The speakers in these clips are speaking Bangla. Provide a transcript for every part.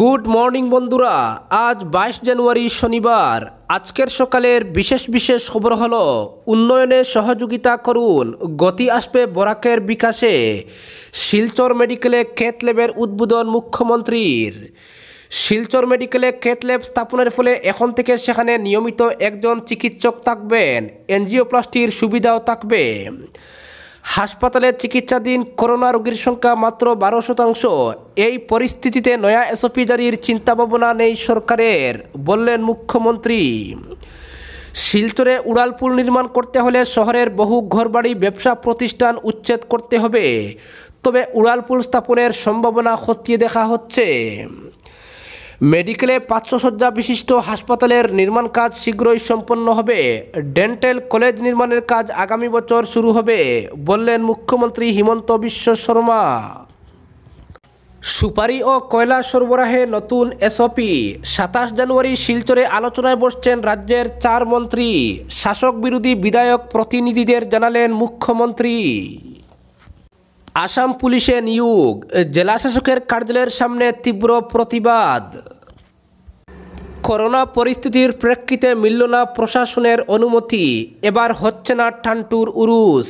গুড মর্নিং বন্ধুরা আজ বাইশ জানুয়ারি শনিবার আজকের সকালের বিশেষ বিশেষ খবর হল উন্নয়নে সহযোগিতা করুন গতি আসবে বরাকের বিকাশে শিলচর মেডিকেলে ক্ষেত ল্যাবের উদ্বোধন মুখ্যমন্ত্রীর শিলচর মেডিকেলে ক্ষেত ল্যাব স্থাপনের ফলে এখন থেকে সেখানে নিয়মিত একজন চিকিৎসক থাকবেন এনজিওপ্লাস্টির সুবিধাও থাকবে হাসপাতালে চিকিৎসাধীন করোনা রোগীর সংখ্যা মাত্র বারো শতাংশ এই পরিস্থিতিতে নয়া এসওপি জারির চিন্তাভাবনা নেই সরকারের বললেন মুখ্যমন্ত্রী শিলচরে উড়াল পুল নির্মাণ করতে হলে শহরের বহু ঘরবাড়ি ব্যবসা প্রতিষ্ঠান উচ্ছেদ করতে হবে তবে উড়াল পুল স্থাপনের সম্ভাবনা খতিয়ে দেখা হচ্ছে মেডিকেলে পাঁচশো শয্যা বিশিষ্ট হাসপাতালের নির্মাণ কাজ শীঘ্রই সম্পন্ন হবে ডেন্টাল কলেজ নির্মাণের কাজ আগামী বছর শুরু হবে বললেন মুখ্যমন্ত্রী হিমন্ত বিশ্ব শর্মা সুপারি ও কয়লা সরবরাহে নতুন এসওপি সাতাশ জানুয়ারি শিলচরে আলোচনায় বসছেন রাজ্যের চার মন্ত্রী শাসক বিরোধী বিধায়ক প্রতিনিধিদের জানালেন মুখ্যমন্ত্রী আসাম পুলিশে নিয়োগ জেলাশাসকের কার্যালয়ের সামনে তীব্র প্রতিবাদ করোনা পরিস্থিতির প্রেক্ষিতে মিলল না প্রশাসনের অনুমতি এবার হচ্ছে না ঠান্টুর উরুস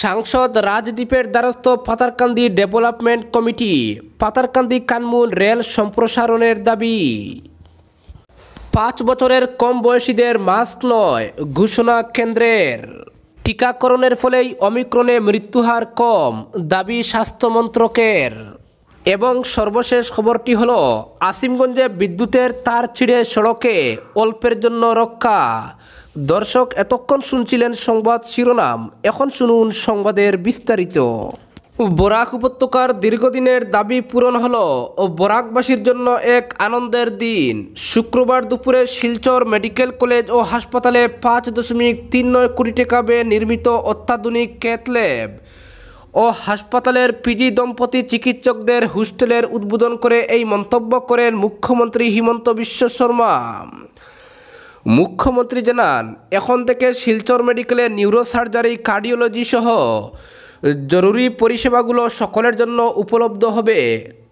সাংসদ রাজদ্বীপের দ্বারস্থ Patharkandi development committee Patharkandi Kanmun rail সম্প্রসারণের দাবি পাঁচ বছরের কম বয়সীদের মাস্ক নয় ঘোষণা কেন্দ্রের টিকাকরণের ফলেই অমিক্রণে মৃত্যুহার কম দাবি স্বাস্থ্যমন্ত্রকের এবং সর্বশেষ খবরটি হল আসিমগঞ্জে বিদ্যুতের তার ছিঁড়ে সড়কে অল্পের জন্য রক্ষা দর্শক এতক্ষণ শুনছিলেন সংবাদ শিরোনাম এখন শুনুন সংবাদের বিস্তারিত বরাক উপত্যকার দীর্ঘদিনের দাবি পূরণ হল ও বরাকবাসীর জন্য এক আনন্দের দিন শুক্রবার দুপুরে শিলচর মেডিকেল কলেজ ও হাসপাতালে পাঁচ দশমিক তিন নয় কোটি টাকা নির্মিত অত্যাধুনিক ক্যাথল্যাব ও হাসপাতালের পিজি দম্পতি চিকিৎসকদের হোস্টেলের উদ্বোধন করে এই মন্তব্য করেন মুখ্যমন্ত্রী হিমন্ত বিশ্ব শর্মা মুখ্যমন্ত্রী জানান এখন থেকে শিলচর মেডিকেলে নিউরোসার্জারি কার্ডিওলজি সহ জরুরি পরিষেবাগুলো সকলের জন্য উপলব্ধ হবে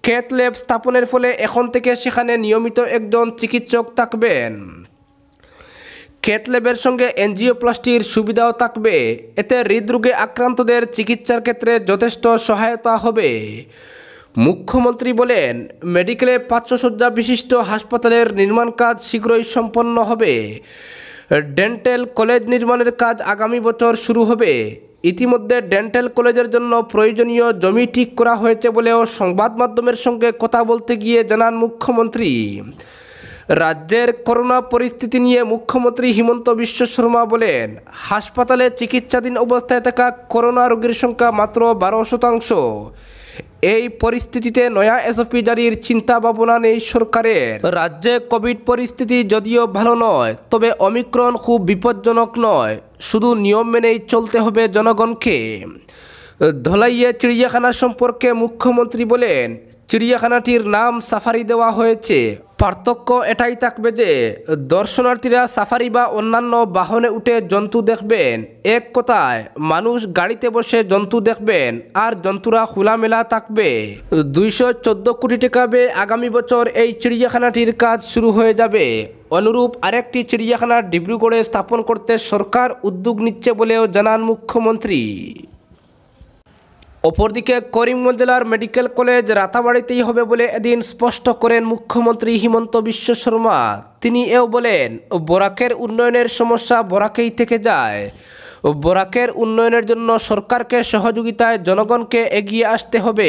ক্যাথ ল্যাব স্থাপনের ফলে এখন থেকে সেখানে নিয়মিত একজন চিকিৎসক থাকবেন ক্যাটলেবের সঙ্গে সঙ্গে এনজিওপ্লাস্টির সুবিধাও থাকবে এতে হৃদরোগে আক্রান্তদের চিকিৎসার ক্ষেত্রে যথেষ্ট সহায়তা হবে মুখ্যমন্ত্রী বলেন মেডিকেলে পাঁচশো বিশিষ্ট হাসপাতালের নির্মাণ কাজ শীঘ্রই সম্পন্ন হবে ডেন্টাল কলেজ নির্মাণের কাজ আগামী বছর শুরু হবে ইতিমধ্যে ডেন্টাল কলেজের জন্য প্রয়োজনীয় জমি ঠিক করা হয়েছে বলেও সংবাদ মাধ্যমের সঙ্গে কথা বলতে গিয়ে জানান মুখ্যমন্ত্রী রাজ্যের করোনা পরিস্থিতি নিয়ে মুখ্যমন্ত্রী হিমন্ত বিশ্ব শর্মা বলেন হাসপাতালে চিকিৎসাধীন অবস্থায় থাকা করোনা রোগীর সংখ্যা মাত্র বারো শতাংশ এই পরিস্থিতিতে নয়া এসওপি জারির চিন্তা ভাবনা নেই সরকারের রাজ্যে কোভিড পরিস্থিতি যদিও ভালো নয় তবে অমিক্রণ খুব বিপজ্জনক নয় শুধু নিয়ম মেনেই চলতে হবে জনগণকে ধলাইয়ে চিড়িয়াখানা সম্পর্কে মুখ্যমন্ত্রী বলেন চিড়িয়াখানাটির নাম সাফারি দেওয়া হয়েছে পার্থক্য এটাই থাকবে যে দর্শনার্থীরা সাফারি বা অন্যান্য বাহনে উঠে জন্তু দেখবেন এক কথায় মানুষ গাড়িতে বসে জন্তু দেখবেন আর জন্তুরা খোলামেলা থাকবে দুইশো কোটি টাকা বে আগামী বছর এই চিড়িয়াখানাটির কাজ শুরু হয়ে যাবে অনুরূপ আরেকটি চিড়িয়াখানা ডিব্রুগড়ে স্থাপন করতে সরকার উদ্যোগ নিচ্ছে বলেও জানান মুখ্যমন্ত্রী অপরদিকে করিমগঞ্জ জেলার মেডিকেল কলেজ রাতাবাড়িতেই হবে বলে এদিন স্পষ্ট করেন মুখ্যমন্ত্রী হিমন্ত বিশ্ব শর্মা তিনি এও বলেন বরাকের উন্নয়নের সমস্যা বরাকেই থেকে যায় বরাকের উন্নয়নের জন্য সরকারকে সহযোগিতায় জনগণকে এগিয়ে আসতে হবে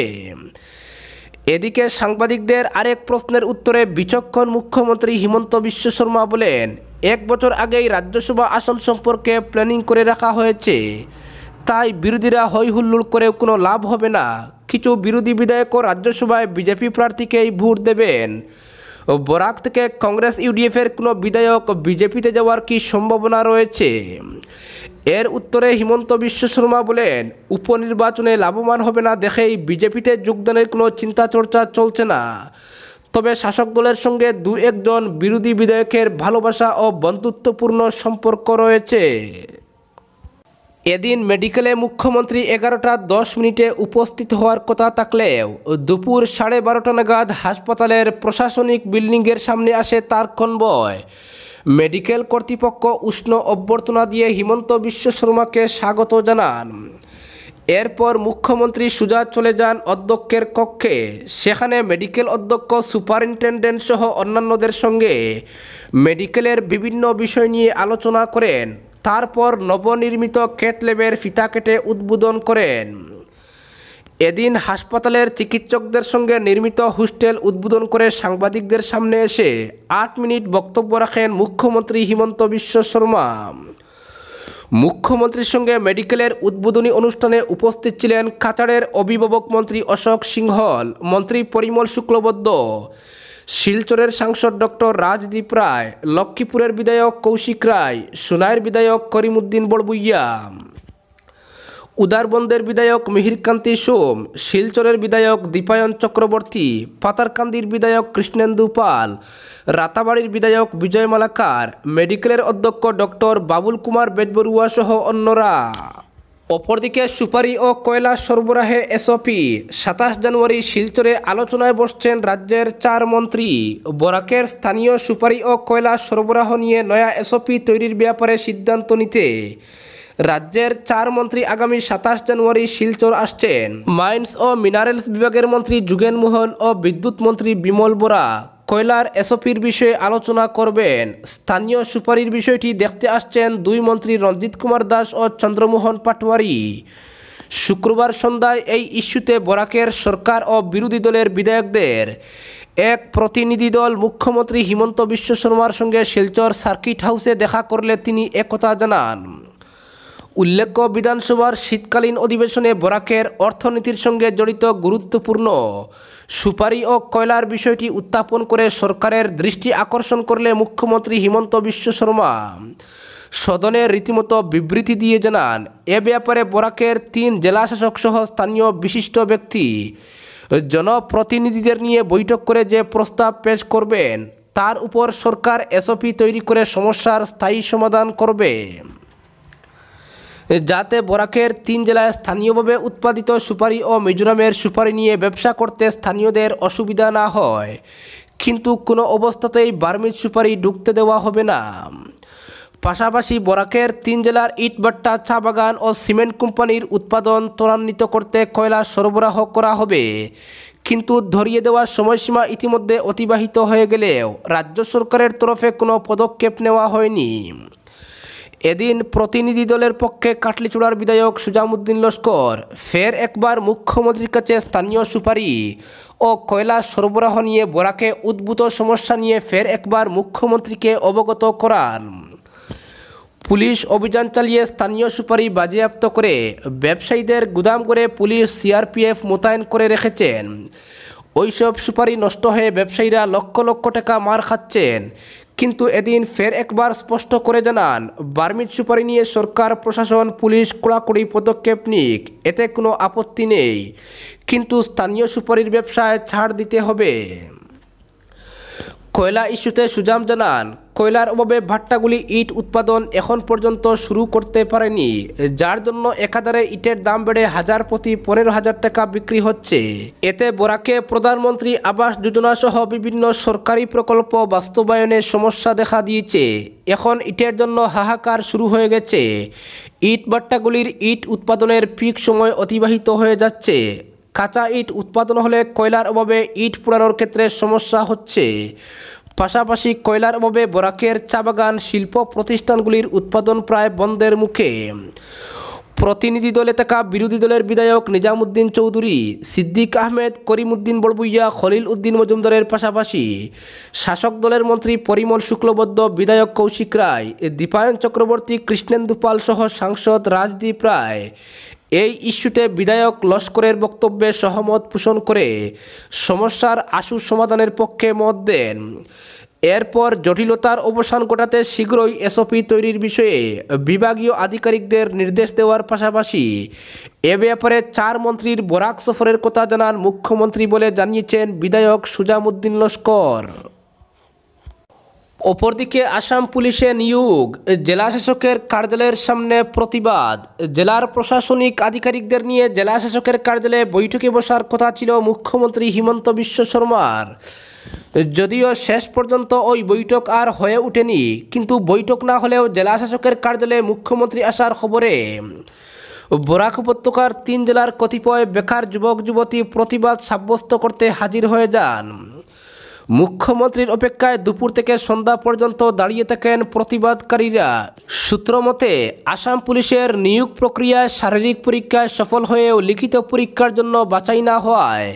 এদিকে সাংবাদিকদের আরেক প্রশ্নের উত্তরে বিচক্ষণ মুখ্যমন্ত্রী হিমন্ত বিশ্ব শর্মা বলেন এক বছর আগেই রাজ্যসভা আসন সম্পর্কে প্ল্যানিং করে রাখা হয়েছে তাই বিরোধীরা হৈ হুল্লুল করে কোনো লাভ হবে না কিছু বিরোধী বিধায়ক রাজ্যসভায় বিজেপি প্রার্থীকেই ভোট দেবেন বরাক থেকে কংগ্রেস ইউডিএফের কোনো বিধায়ক বিজেপিতে যাওয়ার কি সম্ভাবনা রয়েছে এর উত্তরে হিমন্ত বিশ্ব শর্মা বলেন উপনির্বাচনে লাভবান হবে না দেখেই বিজেপিতে যোগদানের কোনো চিন্তা চর্চা চলছে না তবে শাসক দলের সঙ্গে দু একজন বিরোধী বিধায়কের ভালোবাসা ও বন্ধুত্বপূর্ণ সম্পর্ক রয়েছে এদিন মেডিকেলে মুখ্যমন্ত্রী এগারোটা দশ মিনিটে উপস্থিত হওয়ার কথা থাকলেও দুপুর সাড়ে বারোটা নাগাদ হাসপাতালের প্রশাসনিক বিল্ডিংয়ের সামনে আসে তার কনবয় মেডিকেল কর্তৃপক্ষ উষ্ণ অভ্যর্থনা দিয়ে হিমন্ত বিশ্ব শর্মাকে স্বাগত জানান এরপর মুখ্যমন্ত্রী সুজা চলে যান অধ্যক্ষের কক্ষে সেখানে মেডিকেল অধ্যক্ষ সুপারিনটেন্ডেন্ট সহ অন্যান্যদের সঙ্গে মেডিকেলের বিভিন্ন বিষয় নিয়ে আলোচনা করেন তারপর নবনির্মিত ক্ষেতলেবের ফিতা কেটে উদ্বোধন করেন এদিন হাসপাতালের চিকিৎসকদের সঙ্গে নির্মিত হোস্টেল উদ্বোধন করে সাংবাদিকদের সামনে এসে আট মিনিট বক্তব্য রাখেন মুখ্যমন্ত্রী হিমন্ত বিশ্ব শর্মা মুখ্যমন্ত্রীর সঙ্গে মেডিকেলের উদ্বোধনী অনুষ্ঠানে উপস্থিত ছিলেন কাতারের অভিভাবক মন্ত্রী অশোক সিংহল মন্ত্রী পরিমল শুক্লবদ্ধ শিলচরের সাংসদ ডক্টর রাজদীপ রায় লক্ষ্মীপুরের বিধায়ক কৌশিক রায় সোনাইয়ের বিধায়ক করিমুদ্দিন বড়বুইয়া উদারবন্দের বিধায়ক মিহিরকান্তি সোম শিলচরের বিধায়ক দীপায়ন চক্রবর্তী পাতারকান্দির বিধায়ক কৃষ্ণেন্দু পাল রাতাবাড়ির বিধায়ক বিজয় মালাকার মেডিকেলের অধ্যক্ষ ডক্টর বাবুল কুমার বেদবরুয়া সহ অন্যরা অপরদিকে সুপারি ও কয়লা সরবরাহে এসওপি সাতাশ জানুয়ারি শিলচরে আলোচনায় বসছেন রাজ্যের চার মন্ত্রী বরাকের স্থানীয় সুপারি ও কয়লা সরবরাহ নিয়ে নয়া এসওপি তৈরির ব্যাপারে সিদ্ধান্ত নিতে রাজ্যের চার মন্ত্রী আগামী সাতাশ জানুয়ারি শিলচর আসছেন মাইন্স ও মিনারেলস বিভাগের মন্ত্রী যুগেন মোহন ও বিদ্যুৎ মন্ত্রী বিমল বরা কয়লার এসওপির বিষয়ে আলোচনা করবেন স্থানীয় সুপারির বিষয়টি দেখতে আসছেন দুই মন্ত্রী রঞ্জিত কুমার দাস ও চন্দ্রমোহন পাটওয়ারি শুক্রবার সন্ধ্যায় এই ইস্যুতে বরাকের সরকার ও বিরোধী দলের বিধায়কদের এক প্রতিনিধি দল মুখ্যমন্ত্রী হিমন্ত বিশ্ব শর্মার সঙ্গে শিলচর সার্কিট হাউসে দেখা করলে তিনি একথা জানান উল্লেখ্য বিধানসভার শীতকালীন অধিবেশনে বরাকের অর্থনীতির সঙ্গে জড়িত গুরুত্বপূর্ণ সুপারি ও কয়লার বিষয়টি উত্থাপন করে সরকারের দৃষ্টি আকর্ষণ করলে মুখ্যমন্ত্রী হিমন্ত বিশ্ব শর্মা সদনে রীতিমতো বিবৃতি দিয়ে জানান এ ব্যাপারে বরাকের তিন জেলাশাসক সহ স্থানীয় বিশিষ্ট ব্যক্তি জনপ্রতিনিধিদের নিয়ে বৈঠক করে যে প্রস্তাব পেশ করবেন তার উপর সরকার এসওপি তৈরি করে সমস্যার স্থায়ী সমাধান করবে যাতে বরাকের তিন জেলায় স্থানীয়ভাবে উৎপাদিত সুপারি ও মিজোরামের সুপারি নিয়ে ব্যবসা করতে স্থানীয়দের অসুবিধা না হয় কিন্তু কোনো অবস্থাতেই বার্মিজ সুপারি ঢুকতে দেওয়া হবে না পাশাপাশি বরাকের তিন জেলার ইটভাট্টা চা বাগান ও সিমেন্ট কোম্পানির উৎপাদন ত্বরান্বিত করতে কয়লা সরবরাহ করা হবে কিন্তু ধরিয়ে দেওয়ার সময়সীমা ইতিমধ্যে অতিবাহিত হয়ে গেলেও রাজ্য সরকারের তরফে কোনো পদক্ষেপ নেওয়া হয়নি এদিন প্রতিনিধি দলের পক্ষে কাটলিচূড়ার বিধায়ক সুজামুদ্দিন লস্কর ফের একবার মুখ্যমন্ত্রীর কাছে স্থানীয় সুপারি ও কয়লা সরবরাহ নিয়ে বরাকে উদ্ভূত সমস্যা নিয়ে ফের একবার মুখ্যমন্ত্রীকে অবগত করান পুলিশ অভিযান চালিয়ে স্থানীয় সুপারি বাজেয়াপ্ত করে ব্যবসায়ীদের গুদাম করে পুলিশ সিআরপিএফ মোতায়েন করে রেখেছেন ওইসব সুপারি নষ্ট হয়ে ব্যবসায়ীরা লক্ষ লক্ষ টাকা মার খাচ্ছেন কিন্তু এদিন ফের একবার স্পষ্ট করে জানান বার্মিট সুপারি নিয়ে সরকার প্রশাসন পুলিশ কড়াকড়ি পদক্ষেপ নিক এতে কোনো আপত্তি নেই কিন্তু স্থানীয় সুপারির ব্যবসায় ছাড় দিতে হবে কয়লা ইস্যুতে সুজাম জানান কয়লার অভাবে ভাট্টাগুলি ইট উৎপাদন এখন পর্যন্ত শুরু করতে পারেনি যার জন্য একাধারে ইটের দাম বেড়ে হাজার প্রতি পনেরো হাজার টাকা বিক্রি হচ্ছে এতে বোরাকে প্রধানমন্ত্রী আবাস যোজনা সহ বিভিন্ন সরকারি প্রকল্প বাস্তবায়নে সমস্যা দেখা দিয়েছে এখন ইটের জন্য হাহাকার শুরু হয়ে গেছে ইট ভাট্টাগুলির ইট উৎপাদনের পিক সময় অতিবাহিত হয়ে যাচ্ছে কাঁচা ইট উৎপাদন হলে কয়লার অভাবে ইট পোড়ানোর ক্ষেত্রে সমস্যা হচ্ছে পাশাপাশি কয়লার অভাবে বরাকের চা বাগান শিল্প প্রতিষ্ঠানগুলির উৎপাদন প্রায় বন্ধের মুখে প্রতিনিধি দলে থাকা বিরোধী দলের বিধায়ক নিজামুদ্দিন চৌধুরী সিদ্দিক আহমেদ করিমুদ্দিন বড়বুইয়া খলিল উদ্দিন মজুমদারের পাশাপাশি শাসক দলের মন্ত্রী পরিমল শুক্লবদ্ধ বিধায়ক কৌশিক রায় দীপায়ন চক্রবর্তী কৃষ্ণেন্দুপাল সহ সাংসদ রাজদীপ রায় এই ইস্যুতে বিধায়ক লস্করের বক্তব্যে সহমত পোষণ করে সমস্যার আশু সমাধানের পক্ষে মত দেন এরপর জটিলতার অবসান ঘটাতে শীঘ্রই এসওপি তৈরির বিষয়ে বিভাগীয় আধিকারিকদের নির্দেশ দেওয়ার পাশাপাশি এ ব্যাপারে চার মন্ত্রীর বরাক সফরের কথা জানান মুখ্যমন্ত্রী বলে জানিয়েছেন বিধায়ক সুজামুদ্দিন লস্কর অপরদিকে আসাম পুলিশে নিয়োগ জেলাশাসকের কার্যালয়ের সামনে প্রতিবাদ জেলার প্রশাসনিক আধিকারিকদের নিয়ে জেলাশাসকের কার্যালয়ে বৈঠকে বসার কথা ছিল মুখ্যমন্ত্রী হিমন্ত বিশ্ব শর্মার যদিও শেষ পর্যন্ত ওই বৈঠক আর হয়ে ওঠেনি কিন্তু বৈঠক না হলেও জেলাশাসকের কার্যালয়ে মুখ্যমন্ত্রী আসার খবরে বরাক উপত্যকার তিন জেলার কতিপয় বেকার যুবক যুবতী প্রতিবাদ সাব্যস্ত করতে হাজির হয়ে যান মুখ্যমন্ত্রীর অপেক্ষায় দুপুর থেকে সন্ধ্যা পর্যন্ত দাঁড়িয়ে থাকেন প্রতিবাদকারীরা সূত্রমতে আসাম পুলিশের নিয়োগ প্রক্রিয়ায় শারীরিক পরীক্ষায় সফল হয়েও লিখিত পরীক্ষার জন্য বাছাই না হওয়ায়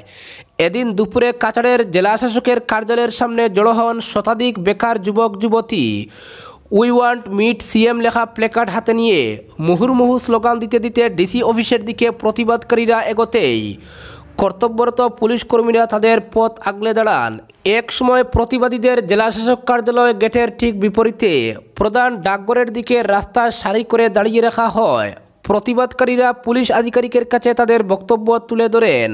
এদিন দুপুরে কাছাড়ের জেলাশাসকের কার্যালয়ের সামনে জড়ো হন শতাধিক বেকার যুবক যুবতী উই ওয়ান্ট মিট সিএম লেখা প্লেকার্ড হাতে নিয়ে মুহুর্মুহু স্লোগান দিতে দিতে ডিসি অফিসের দিকে প্রতিবাদকারীরা এগোতেই কর্তব্যরত পুলিশ কর্মীরা তাদের পথ আগলে দাঁড়ান এক সময় প্রতিবাদীদের জেলাশাসক কার্যালয় গেটের ঠিক বিপরীতে প্রধান ডাকঘরের দিকে রাস্তা সারি করে দাঁড়িয়ে রাখা হয় প্রতিবাদকারীরা পুলিশ আধিকারিকের কাছে তাদের বক্তব্য তুলে ধরেন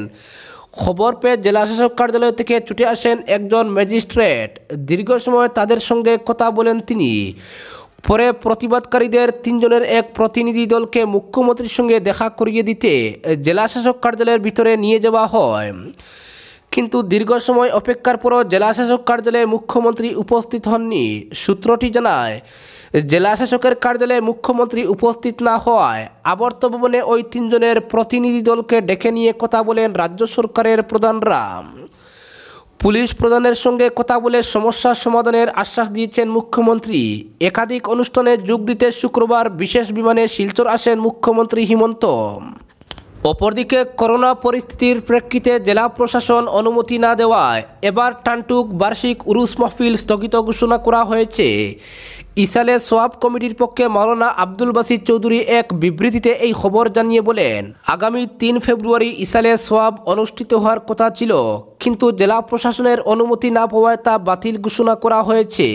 খবর পেয়ে জেলাশাসক কার্যালয় থেকে ছুটে আসেন একজন ম্যাজিস্ট্রেট দীর্ঘ সময় তাদের সঙ্গে কথা বলেন তিনি পরে প্রতিবাদকারীদের তিনজনের এক প্রতিনিধি দলকে মুখ্যমন্ত্রীর সঙ্গে দেখা করিয়ে দিতে জেলাশাসক কার্যালয়ের ভিতরে নিয়ে যাওয়া হয় কিন্তু দীর্ঘ সময় অপেক্ষার পরও জেলাশাসক কার্যালয়ে মুখ্যমন্ত্রী উপস্থিত হননি সূত্রটি জানায় জেলাশাসকের কার্যালয়ে মুখ্যমন্ত্রী উপস্থিত না হওয়ায় আবর্ত ভবনে ওই তিনজনের প্রতিনিধি দলকে ডেকে নিয়ে কথা বলেন রাজ্য সরকারের প্রধানরা পুলিশ প্রধানের সঙ্গে কথা বলে সমস্যা সমাধানের আশ্বাস দিয়েছেন মুখ্যমন্ত্রী একাধিক অনুষ্ঠানে যোগ দিতে শুক্রবার বিশেষ বিমানে শিলচর আসেন মুখ্যমন্ত্রী হিমন্ত অপরদিকে করোনা পরিস্থিতির প্রেক্ষিতে জেলা প্রশাসন অনুমতি না দেওয়ায় এবার টানটুক বার্ষিক উরুস মাহফিল স্থগিত ঘোষণা করা হয়েছে ইসালে সোয়াব কমিটির পক্ষে মাওলানা আব্দুল বাসির চৌধুরী এক বিবৃতিতে এই খবর জানিয়ে বলেন আগামী তিন ফেব্রুয়ারি ইসালে সোয়াব অনুষ্ঠিত হওয়ার কথা ছিল কিন্তু জেলা প্রশাসনের অনুমতি না পাওয়ায় তা বাতিল ঘোষণা করা হয়েছে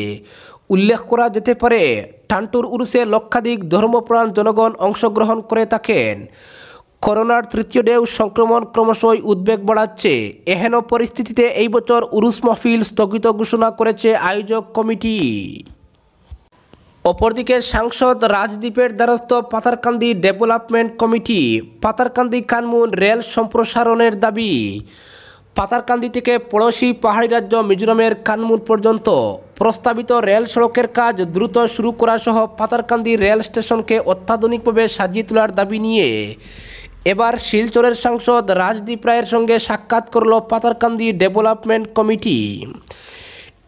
উল্লেখ করা যেতে পারে টান্টুর উরুসে লক্ষাধিক ধর্মপ্রাণ জনগণ অংশগ্রহণ করে থাকেন করোনার তৃতীয় ঢেউ সংক্রমণ ক্রমশই উদ্বেগ বাড়াচ্ছে এহেন পরিস্থিতিতে এই বছর উরুস মাহফিল স্থগিত ঘোষণা করেছে আয়োজক কমিটি অপরদিকে সাংসদ রাজদ্বীপের দ্বারস্থ Patharkandi development committee Patharkandi Kanmun rail সম্প্রসারণের দাবি পাতারকান্দি থেকে পড়শি পাহাড়ি রাজ্য মিজোরামের কানমুন পর্যন্ত প্রস্তাবিত রেল সড়কের কাজ দ্রুত শুরু করা সহ পাতারকান্দি রেল স্টেশনকে অত্যাধুনিকভাবে সাজিয়ে তোলার দাবি নিয়ে এবার শিলচরের সাংসদ রাজদ্বীপ রায়ের সঙ্গে সাক্ষাৎ করল পাতারকান্দি ডেভেলপমেন্ট কমিটি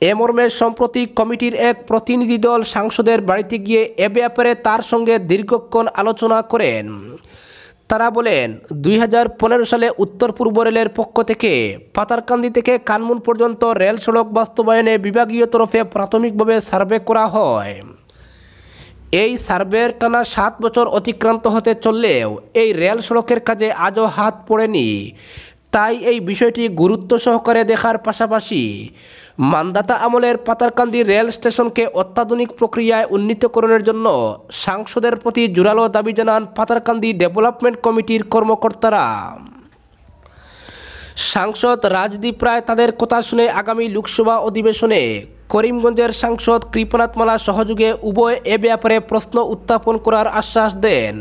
এ মর্মে সম্প্রতি কমিটির এক প্রতিনিধি দল সাংসদের বাড়িতে গিয়ে এ ব্যাপারে তার সঙ্গে দীর্ঘক্ষণ আলোচনা করেন তারা বলেন দুই সালে উত্তর পূর্ব রেলের পক্ষ থেকে পাতারকান্দি থেকে কানমুন পর্যন্ত রেল সড়ক বাস্তবায়নে বিভাগীয় তরফে প্রাথমিকভাবে সার্ভে করা হয় এই সার্ভের টানা সাত বছর অতিক্রান্ত হতে চললেও এই রেল সড়কের কাজে আজও হাত পড়েনি তাই এই বিষয়টি গুরুত্ব সহকারে দেখার পাশাপাশি মান্দাতা আমলের পাতারকান্দি রেল স্টেশনকে অত্যাধুনিক প্রক্রিয়ায় উন্নীতকরণের জন্য সাংসদের প্রতি জোরালো দাবি জানান পাতারকান্দি ডেভেলপমেন্ট কমিটির কর্মকর্তারা সাংসদ রাজদীপ রায় তাদের কথা শুনে আগামী লোকসভা অধিবেশনে করিমগঞ্জের সাংসদ কৃপনাথ মালা সহযোগে উভয় এ ব্যাপারে প্রশ্ন উত্থাপন করার আশ্বাস দেন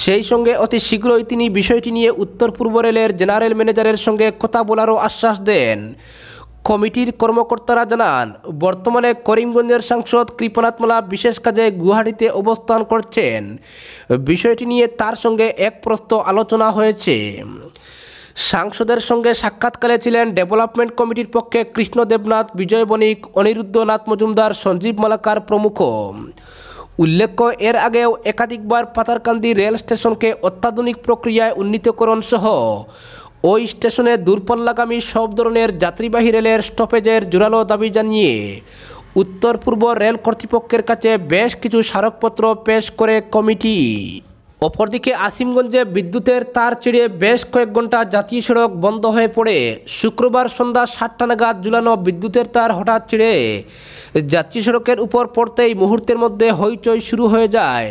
সেই সঙ্গে অতি শীঘ্রই তিনি বিষয়টি নিয়ে উত্তর পূর্ব রেলের জেনারেল ম্যানেজারের সঙ্গে কথা বলারও আশ্বাস দেন কমিটির কর্মকর্তারা জানান বর্তমানে করিমগঞ্জের সাংসদ কৃপনাথমালা বিশেষ কাজে গুয়াহাটিতে অবস্থান করছেন বিষয়টি নিয়ে তার সঙ্গে এক প্রস্ত আলোচনা হয়েছে সাংসদের সঙ্গে সাক্ষাৎকালে ছিলেন ডেভেলপমেন্ট কমিটির পক্ষে কৃষ্ণ দেবনাথ বিজয় বণিক অনিরুদ্ধ নাথ মজুমদার সঞ্জীব মালাকার প্রমুখ উল্লেখ্য এর আগেও একাধিকবার পাতারকান্দি রেল স্টেশনকে অত্যাধুনিক প্রক্রিয়ায় উন্নীতকরণ সহ ওই স্টেশনে দূরপল্লাগামী সব ধরনের যাত্রীবাহী রেলের স্টপেজের জোরালো দাবি জানিয়ে উত্তর পূর্ব রেল কর্তৃপক্ষের কাছে বেশ কিছু স্মারকপত্র পেশ করে কমিটি অপরদিকে আসিমগঞ্জে বিদ্যুতের তার চিড়িয়ে বেশ কয়েক ঘন্টা জাতীয় সড়ক বন্ধ হয়ে পড়ে শুক্রবার সন্ধ্যা সাতটা নাগাদ ঝুলানো বিদ্যুতের তার হঠাৎ চিড়ে জাতীয় সড়কের উপর পড়তেই মুহূর্তের মধ্যে হইচই শুরু হয়ে যায়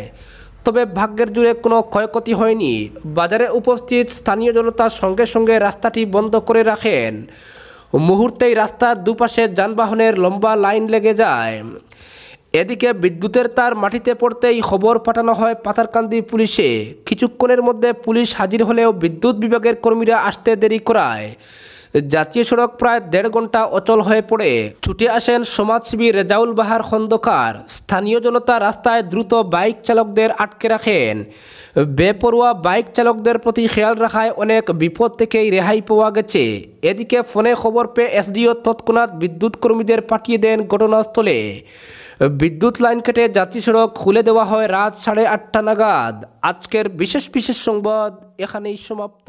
তবে ভাগ্যের জুড়ে কোনো ক্ষয়ক্ষতি হয়নি বাজারে উপস্থিত স্থানীয় জনতা সঙ্গে সঙ্গে রাস্তাটি বন্ধ করে রাখেন মুহূর্তেই রাস্তার দুপাশে যানবাহনের লম্বা লাইন লেগে যায় এদিকে বিদ্যুতের তার মাটিতে পড়তেই খবর পাঠানো হয় পাথারকান্দি পুলিশে কিছুক্ষণের মধ্যে পুলিশ হাজির হলেও বিদ্যুৎ বিভাগের কর্মীরা আসতে দেরি করায় জাতীয় সড়ক প্রায় দেড় ঘন্টা অচল হয়ে পড়ে ছুটে আসেন সমাজসেবী রেজাউল বাহার খন্দকার স্থানীয় জনতা রাস্তায় দ্রুত বাইক চালকদের আটকে রাখেন বেপরোয়া বাইক চালকদের প্রতি খেয়াল রাখায় অনেক বিপদ থেকেই রেহাই পাওয়া গেছে এদিকে ফোনে খবর পেয়ে এসডিও তৎক্ষণাৎ বিদ্যুৎ কর্মীদের পাঠিয়ে দেন ঘটনাস্থলে বিদ্যুৎ লাইন কেটে জাতীয় সড়ক খুলে দেওয়া হয় রাত সাড়ে আটটা নাগাদ আজকের বিশেষ বিশেষ সংবাদ এখানেই সমাপ্ত